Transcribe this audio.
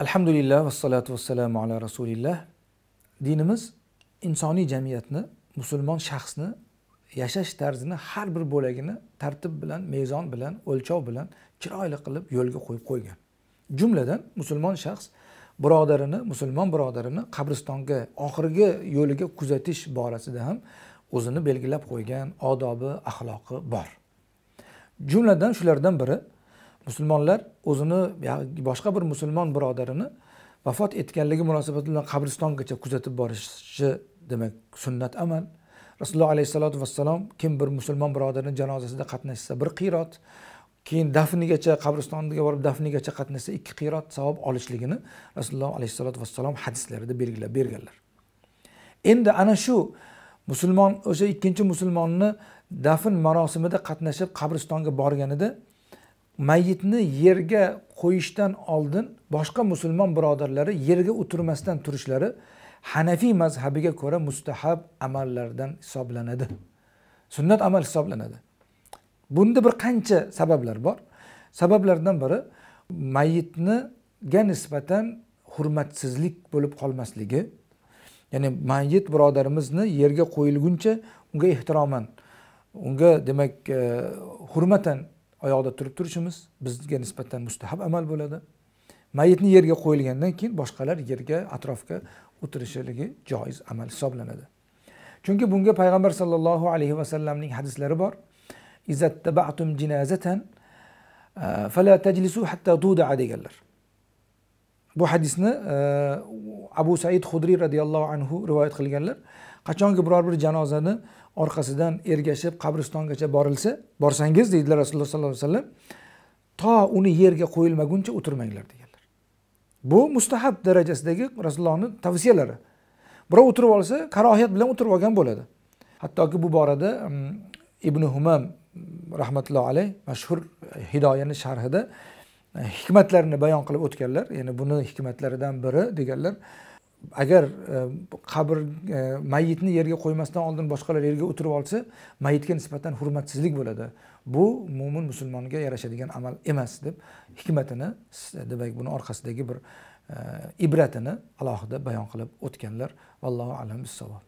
alhamdulillah vassalatu vassalamu ala rasulillah dinimiz insoniy jamiyatni musulmon shaxsni yashash tarzini har bir bo'lagini tartib bilan mezon bilan o'lchov bilan chiroyli qilib yo'lga qo'yib qo'ygan jumladan musulmon shaxs birodarini musulmon birodarini qabristonga oxirgi yo'liga kuzatish borasida ham o'zini belgilab qo'ygan odobi axloqi bor jumladan shulardan biri musulmonlar o'zini boshqa bir musulmon birodarini vafot etganligi munosabati bilan qabristongacha kuzatib borishi demak sunnat amal rasululloh alayhissalotu vassalom kim bir musulmon birodarni janozasida qatnashsa bir qiyrot keyin dafnigacha qabristoniga borib dafnigacha qatnashsa ikki qiyrot savob olishligini rasululloh alayhissalotu vassalom hadislarida belgilab berganlar endi ana shu musulmon o'sha ikkinchi musulmonni dafn marosimida qatnashib qabristonga borganida mayitni yerga qo'yishdan oldin boshqa musulmon birodarlari yerga o'tirmasdan turishlari hanafiy mazhabiga ko'ra mustahab amallardan hisoblanadi sunnat amal hisoblanadi bunda bir qancha sabablar bor sabablardan biri mayitniga nisbatan hurmatsizlik bo'lib qolmasligi ya'ni mayit birodarimizni yerga qo'yilguncha unga ehtiroman unga demak e, hurmatan oyoqda turib turishimiz bizga nisbatan mustahab amal bo'ladi mayitni yerga qo'yilgandan keyin boshqalar yerga atrofga o'tirishligi joiz amal hisoblanadi chunki bunga payg'ambar sollallohu alayhi vasallamning hadislari bor tabatum jinazatan fala tajlisu hatta dudaa deganlar bu hadisni e, abu said hudriy roziyallohu anhu rivoyat qilganlar qachonki biror bir janozani orqasidan ergashib qabristongacha borilsa borsangiz deydilar rasululloh sollallohu alayhi vasallam to uni yerga qo'yilmaguncha o'tirmanglar deganlar bu mustahab darajasidagi rasulullohni tavsiyalari birov o'tirib olsa karohiyat bilan o'tirib olgan bo'ladi hattoki bu borada mm, ibn humam rahmatullohi alayh mashhur hidoyani sharhida hikmatlarini bayon qilib o'tganlar ya'ni buni hikmatlaridan biri deganlar agar e, qabr e, mayitni yerga qo'ymasdan oldin boshqalar yerga o'tirib olsa mayitga nisbatan hurmatsizlik bo'ladi bu mo'min musulmonga yarashadigan amal emas deb hikmatini demak buni orqasidagi bir e, ibratini alohida bayon qilib o'tganlar vallohu alam bissavob